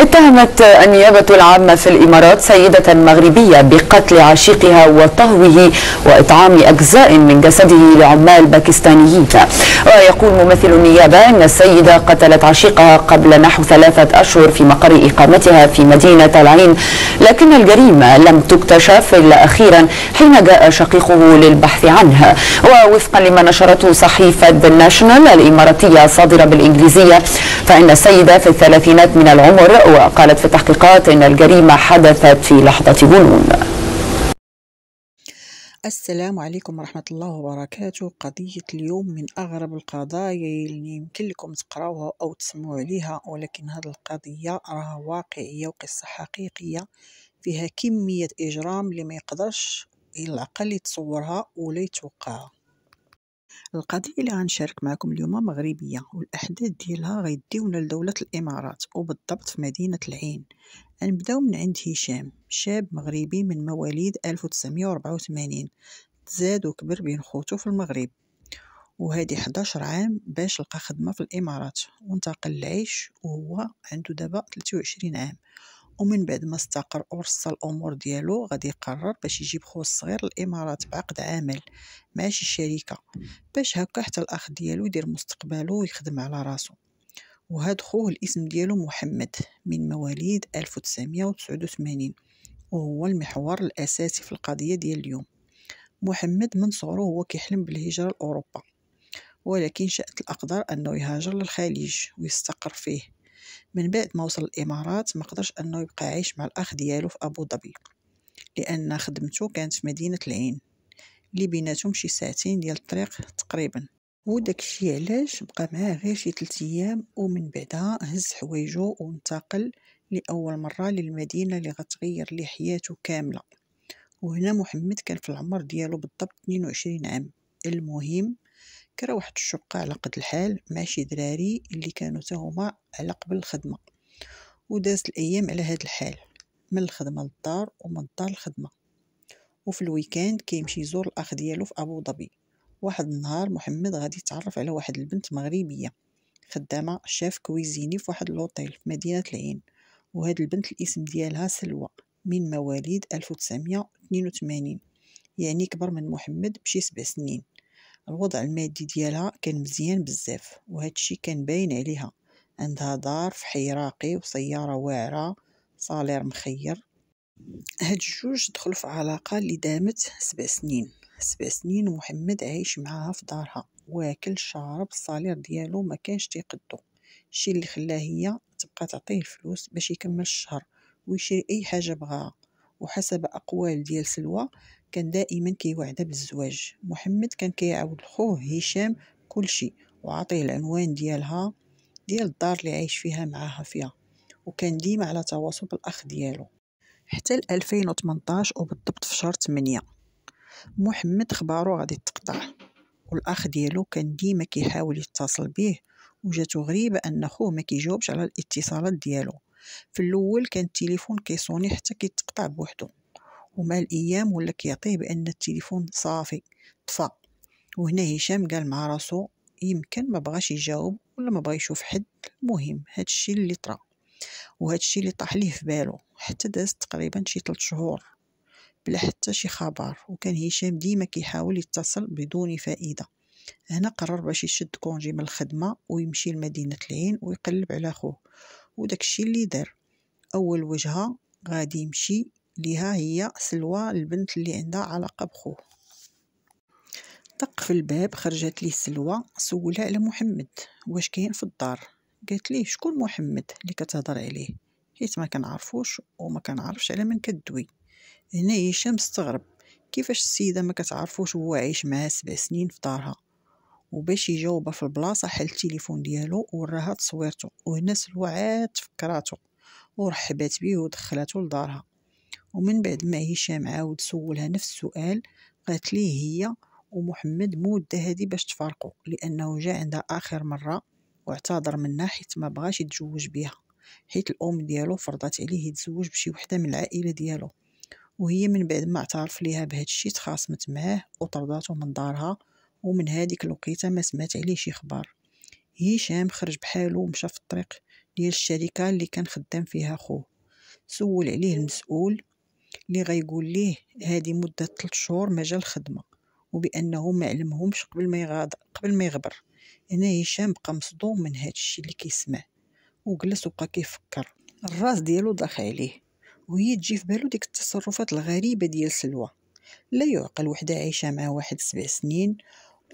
اتهمت النيابة العامة في الإمارات سيدة مغربية بقتل عشيقها وطهوه وإطعام أجزاء من جسده لعمال باكستانيين ويقول ممثل النيابة أن السيدة قتلت عشيقها قبل نحو ثلاثة أشهر في مقر إقامتها في مدينة العين لكن الجريمة لم تكتشف إلا أخيرا حين جاء شقيقه للبحث عنها ووفقا لما نشرته صحيفة ناشونال الإماراتية الصادرة بالإنجليزية فإن السيدة في الثلاثينات من العمر وقالت في التحقيقات أن الجريمة حدثت في لحظة جنون السلام عليكم ورحمة الله وبركاته قضية اليوم من أغرب القضايا اللي يمكن لكم تقراوها أو تسمعوا عليها ولكن هذه القضية راها واقعية وقصة حقيقية فيها كمية إجرام اللي يقدرش العقل يتصورها ولا يتوقعها القضية اللي غنشارك معكم اليوم مغربية والأحداث ديالها غيديونا لدولة الإمارات وبالضبط في مدينة العين غنبداو من عند هشام شاب مغربي من مواليد 1984 تزاد وكبر بين خوتو في المغرب وهادي 11 عام باش لقى خدمة في الإمارات وانتقل العيش وهو عنده دابا 23 عام ومن بعد ما استقر ورص الامور ديالو غادي يقرر باش يجيب خو الصغير الامارات بعقد عمل مع شي شركه باش هكا حتى الاخ ديالو يدير مستقبله ويخدم على راسو وهاد خوه الاسم ديالو محمد من مواليد 1989 وهو المحور الاساسي في القضيه ديال اليوم محمد من صغرو هو كيحلم بالهجره لاوروبا ولكن شاءت الاقدار انه يهاجر للخليج ويستقر فيه من بعد ما وصل الامارات ما قدرش انه يبقى عايش مع الاخ ديالو في ابو ظبي لان خدمته كانت في مدينه العين اللي بيناتهم شي ساعتين ديال الطريق تقريبا وداكشي علاش بقى معاه غير شي 3 ايام ومن بعدها هز حوايجو وانتقل لاول مره للمدينه اللي غتغير ليه حياته كامله وهنا محمد كان في العمر ديالو بالضبط 22 عام المهم كرا واحد الشقة على قد الحال مع شي دراري اللي كانوا تاهما على قبل الخدمة ودازت الأيام على هاد الحال من الخدمة للدار ومن الدار للخدمة وفي الويكاند كيمشي يزور الأخ ديالو في أبو ظبي واحد النهار محمد غادي يتعرف على واحد البنت مغربية خدامة شاف كويزيني في واحد الأوتيل في مدينة العين وهاد البنت الاسم ديالها سلوى من مواليد 1982 يعني كبر من محمد بشي سبع سنين الوضع المادي ديالها كان مزيان بزاف وهادشي كان باين عليها عندها دار في حي راقي وسيارة واعرة صالير مخير هاد الجوج دخلوا في علاقة اللي دامت سبع سنين سبع سنين ومحمد عايش معاها في دارها واكل شارب الصالير ديالو ما كانش تيقدو الشي اللي خلاه هي تبقى تعطيه الفلوس باش يكمل الشهر ويشري اي حاجه بغاها وحسب أقوال ديال سلوى كان دائما كيوعدها بالزواج محمد كان كيعاود لخوه هشام كلشي وعطيه العنوان ديالها ديال الدار اللي عايش فيها معاها فيها وكان ديما على تواصل بالاخ ديالو حتى ل 2018 وبالضبط في شهر 8 محمد خبارو غادي تقطع والاخ ديالو كان ديما كيحاول يتصل بيه وجاتو غريبه ان خوه ما كيجاوبش على الاتصالات ديالو في الاول كان التليفون كيصوني حتى كيتقطع بوحدو ومع الايام ولا كيعطيه بان التليفون صافي طفى وهنا هشام قال مع راسو يمكن ما بغاش يجاوب ولا ما بغى يشوف حد المهم هادشي اللي طرا وهادشي اللي طاح ليه في بالو حتى داز تقريبا شي 3 شهور بلا حتى شي خبر وكان هشام ديما كيحاول يتصل بدون فائده هنا قرر باش يشد كونجي من الخدمه ويمشي لمدينه العين ويقلب على خوه وداكشي اللي دار اول وجهه غادي يمشي ليها هي سلوى البنت اللي عندها علاقه بخوه طق في الباب خرجت ليه سلوى سولها على محمد واش كاين في الدار قالت ليه شكون محمد اللي كتهضر عليه حيت ما كنعرفوش وما كنعرفش على من كدوي هنا هشام استغرب كيفاش السيده ما كتعرفوش هو عايش معها سبع سنين في دارها وباش يجاوبها في البلاصه حل التليفون ديالو وراها تصويرته وهنا سلوى عاد فكراتو ورحبات بيه ودخلاتو لدارها ومن بعد ما هشام عاود سولها نفس السؤال قالت ليه هي ومحمد مده هادي باش تفارقوا لانه جا عندها اخر مره واعتذر منها حيت ما بغاش يتزوج بها حيت الام ديالو فرضت عليه يتزوج بشي وحده من العائله ديالو وهي من بعد ما اعترف ليها بهذا الشيء تخاصمت معاه وطردته من دارها ومن هذيك الوقيته ما سمعت عليه شي خبار هشام خرج بحالو ومشى في الطريق ديال الشركه اللي كان خدام فيها خوه سول عليه المسؤول اللي غيقول ليه هذه مده 3 شهور ما جا الخدمه وبانه ما علمهمش قبل ما يغادر قبل ما يغبر هنا هشام بقى مصدوم من هذا الشيء اللي كيسمع وجلس وبقى كيفكر الراس ديالو ضاق عليه وهي تجي في بالو ديك التصرفات الغريبه ديال سلوى لا يعقل وحده عايشه مع واحد سبع سنين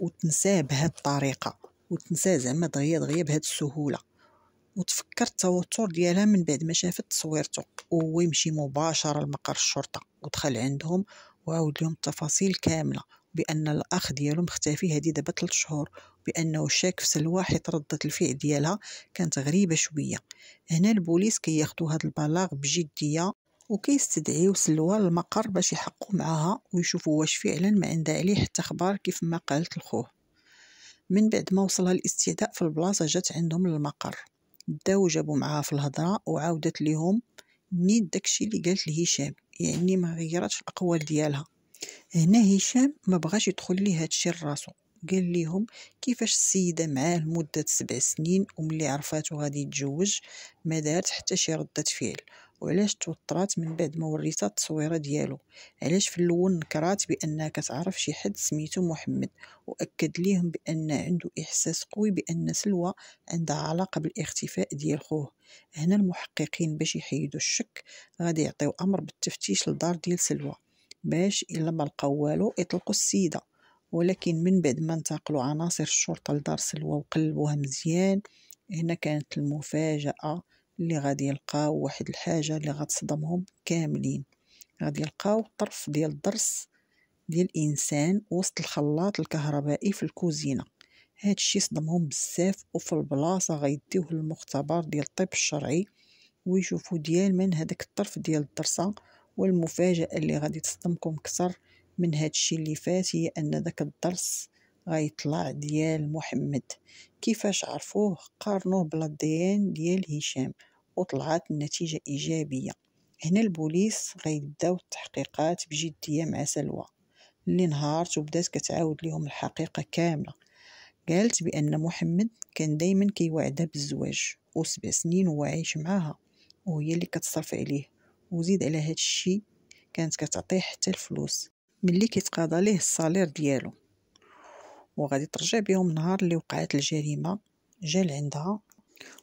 وتنساه بهاد الطريقه وتنساه زعما دغيا دغيا بهاد السهوله وتفكر التوتر ديالها من بعد ما شافت تصويرته وهو يمشي مباشره لمقر الشرطه ودخل عندهم وعاود لهم التفاصيل كامله بان الاخ ديالو مختفي هذه دابا 3 شهور بانه شاك في سلوى حيت ردة الفعل ديالها كانت غريبه شويه هنا البوليس كياخدو كي هذا البلاغ بجديه وكيستدعيو سلوى للمقر باش يحقوا معاها ويشوفوا واش فعلا ما عندها عليه حتى خبار كيف ما قالت لخوه من بعد ما وصلها الاستداء في البلاصه جات عندهم للمقر داو جابوا معاها في الهضره وعاودت ليهم نيت داكشي اللي قالت لهشام يعني ما غيرتش الاقوال ديالها هنا هشام ما بغاش يدخل ليه هادشي لراسو قال ليهم كيفاش السيده معاه لمده سبع سنين وملي عرفاتو غادي يتزوج ما دارت حتى شي رده فعل وعلاش توترات من بعد ما وريتها التصويره ديالو علاش في الاول نكرات بانها كتعرف شي حد سميتو محمد واكد ليهم بان عنده احساس قوي بان سلوى عندها علاقه بالاختفاء ديال خوه هنا المحققين باش يحيدوا الشك غادي يعطيو امر بالتفتيش للدار ديال سلوى باش الا ما لقاو والو يطلقوا السيده ولكن من بعد ما انتقلوا عناصر الشرطه لدار سلوى وقلبوها مزيان هنا كانت المفاجاه اللي غادي يلقاو واحد الحاجه اللي غتصدمهم كاملين غادي يلقاو طرف ديال الضرس ديال الانسان وسط الخلاط الكهربائي في الكوزينه هادشي صدمهم بزاف وفي البلاصه غيديوه للمختبر ديال الطب الشرعي ويشوفوا ديال من هذاك الطرف ديال الضرسه والمفاجاه اللي غادي تصدمكم اكثر من هادشي اللي فات هي ان داك الضرس غيطلع ديال محمد كيفاش عرفوه قارنوه بلا ان ديال هشام وطلعت النتيجة إيجابية هنا البوليس غيبداو التحقيقات بجدية مع سلوى اللي نهارت وبدات كتعاود ليهم الحقيقة كاملة قالت بأن محمد كان دايما كيوعدها بالزواج وسبع سنين وهو عايش معاها وهي اللي كتصرف عليه وزيد على هاد الشي كانت كتعطيه حتى الفلوس ملي كيتقاضى ليه الصالير ديالو وغادي ترجع بهم النهار اللي وقعت الجريمه جا لعندها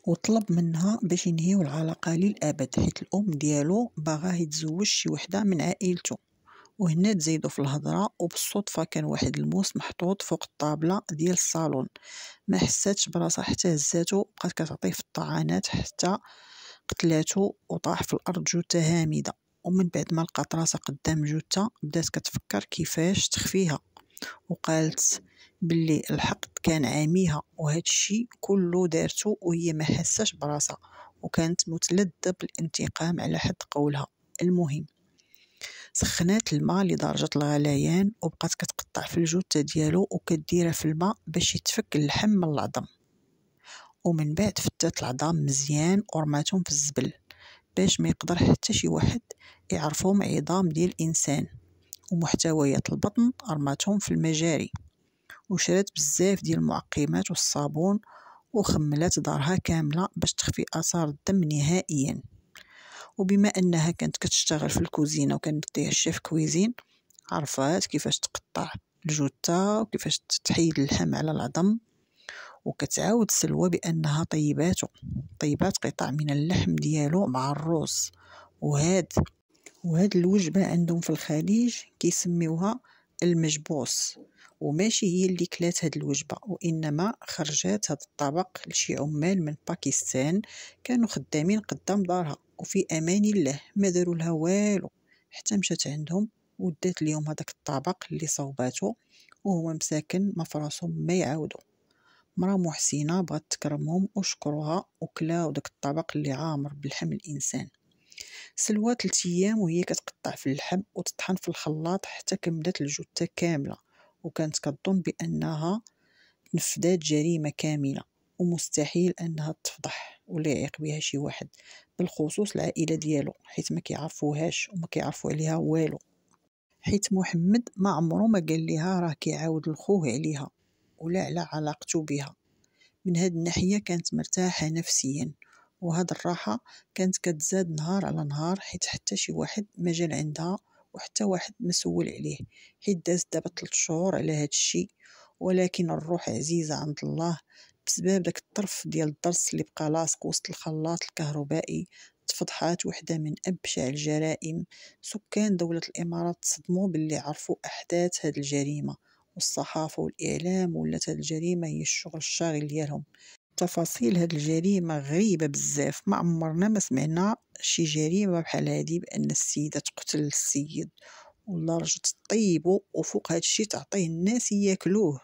وطلب منها باش ينهيو العلاقه للابد حيت الام ديالو باغاه يتزوج شي وحده من عائلته وهنا تزيدوا في الهضره وبالصدفه كان واحد الموس محطوط فوق الطابله ديال الصالون ما حساتش براسها حتى هزاتو بقات كتعطيه في الطعانات حتى قتلاتو وطاح في الارض جثه هامده ومن بعد ما لقات راسها قدام جثه بدات كتفكر كيفاش تخفيها وقالت بلي الحقد كان عاميها وهذا الشيء كله دارته وهي ما حساش براسها وكانت متلذة بالانتقام على حد قولها المهم سخنات الماء لدرجة الغليان وبقات كتقطع في الجثة ديالو وكديرها في الماء باش يتفك اللحم من العظم ومن بعد فتات العظام مزيان ورماتهم في الزبل باش ما يقدر حتى شي واحد يعرفهم عظام ديال الانسان ومحتويات البطن رماتهم في المجاري وشرات بزاف ديال المعقمات والصابون وخملات دارها كاملة باش تخفي آثار الدم نهائيا وبما أنها كانت كتشتغل في الكوزينة وكانت ديها الشيف كويزين عرفات كيفاش تقطع الجثة وكيفاش تحيد اللحم على العظم وكتعاود سلوى بأنها طيباته طيبات قطع من اللحم ديالو مع الروز وهاد وهاد الوجبة عندهم في الخليج كيسميوها المجبوس وماشي هي اللي كلات هاد الوجبة وإنما خرجات هاد الطبق لشي عمال من باكستان كانوا خدامين قدام دارها وفي أمان الله ما داروا لها والو حتى مشات عندهم ودات ليهم هذاك الطبق اللي صوباتو وهو مساكن ما فراسهم ما يعاودو مرا محسنة بغات تكرمهم وشكروها وكلاو داك الطبق اللي عامر بلحم الإنسان سلوى 3 ايام وهي كتقطع في اللحم وتطحن في الخلاط حتى كملات الجثه كامله وكانت كظن بانها نفذات جريمه كامله ومستحيل انها تفضح ولا يعيق بها شي واحد بالخصوص العائله ديالو حيت ما كيعرفوهاش وما كيعرفو عليها والو حيت محمد ما عمرو ما قال لها راه كيعاود الخوه عليها ولا على علاقته بها من هاد الناحيه كانت مرتاحه نفسيا وهاد الراحة كانت كتزاد نهار على نهار حيت حتى شي واحد مجال عندها وحتى واحد مسول عليه حيت دازت دابا تلت شهور على هاد الشي ولكن الروح عزيزة عند الله بسبب داك الطرف ديال الدرس اللي بقى لاصق وسط الخلاط الكهربائي تفضحات وحدة من أبشع الجرائم سكان دولة الإمارات تصدموا باللي عرفوا أحداث هاد الجريمة والصحافة والإعلام ولات هاد الجريمة هي الشغل الشاغل ديالهم تفاصيل هاد الجريمة غريبة بزاف ما عمرنا ما سمعنا شي جريمة بحال هادي بأن السيدة تقتل السيد ولا رجل تطيبو وفوق الشي تعطيه الناس ياكلوه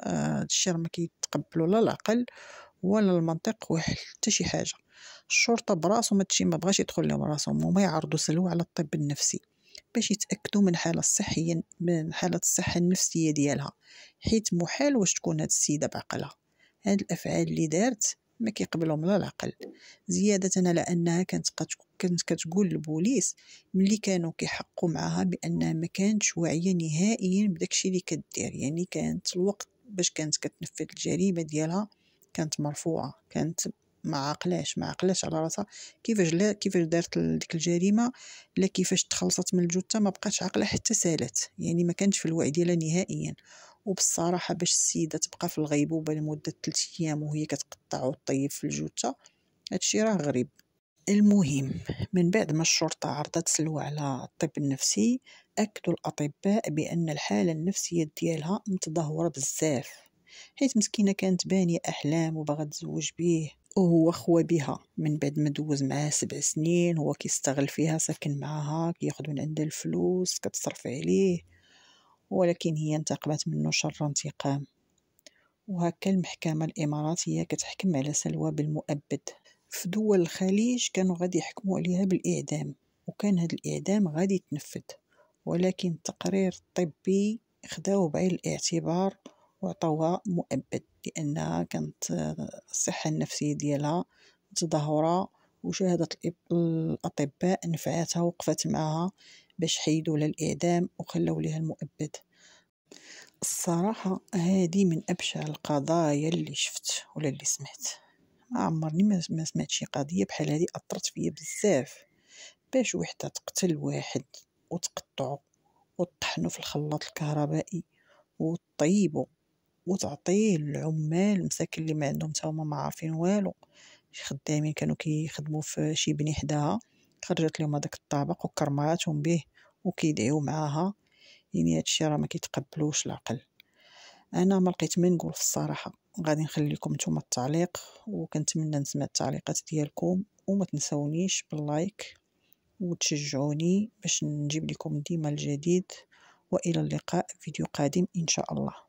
آه، هادشي راه مكيتقبلو لا العقل ولا المنطق وحتى شي حاجة الشرطة براسو تشي ما بغاش يدخل لهم راسهم وما يعرضوا سلوى على الطب النفسي باش يتأكدوا من حالة الصحية من حالة الصحة النفسية ديالها حيت محال واش تكون هاد السيدة بعقلها هاد الافعال اللي دارت ما كيقبلهم لا العقل زيادة على أنها كانت كانت كتقول للبوليس ملي كانوا كيحقوا معها بأنها ما كانتش واعية نهائيا بداكشي اللي كدير يعني كانت الوقت باش كانت كتنفذ الجريمة ديالها كانت مرفوعة كانت ما عقلاش ما عقلاش على راسها كيفاش لا كيفاش دارت ديك الجريمه لا كيفاش تخلصت من الجثه ما بقاش عاقله حتى سالات يعني ما كانش في الوعي ديالها نهائيا وبالصراحه باش السيده تبقى في الغيبوبه لمده 3 ايام وهي كتقطع وطيب في الجوته هادشي راه غريب المهم من بعد ما الشرطة عرضت سلوى على الطب النفسي أكدوا الأطباء بأن الحالة النفسية ديالها متدهورة بزاف حيت مسكينة كانت بانية أحلام وباغا تزوج بيه وهو خوى بها من بعد ما دوز معاه سبع سنين هو كيستغل فيها ساكن معاها كياخد من عندها الفلوس كتصرف عليه ولكن هي انتقمت منه شر انتقام وهكا المحكمة الإماراتية كتحكم على سلوى بالمؤبد في دول الخليج كانوا غادي يحكموا عليها بالإعدام وكان هذا الإعدام غادي يتنفذ ولكن التقرير الطبي خداو بعين الاعتبار وعطوها مؤبد لأنها كانت الصحة النفسية ديالها متدهورة وشهادة الأطباء نفعاتها وقفت معها باش حيدوا للإعدام وخلاو ليها المؤبد الصراحة هذه من أبشع القضايا اللي شفت ولا اللي سمعت ما عمرني ما سمعت شي قضية بحال هذه أثرت فيا بزاف باش وحدة تقتل واحد وتقطعو وتطحنو في الخلاط الكهربائي وطيبو وتعطيه للعمال مساكن اللي ما عندهم تا ما عارفين والو خدامين كانوا كيخدموا في شي بني حداها خرجت لهم هذاك الطابق وكرماتهم به وكيدعيو معاها يعني هادشي راه ما كيتقبلوش العقل انا ما لقيت ما نقول في الصراحه غادي نخلي لكم نتوما التعليق وكنتمنى نسمع التعليقات ديالكم وما تنسونيش باللايك وتشجعوني باش نجيب لكم ديما الجديد والى اللقاء فيديو قادم ان شاء الله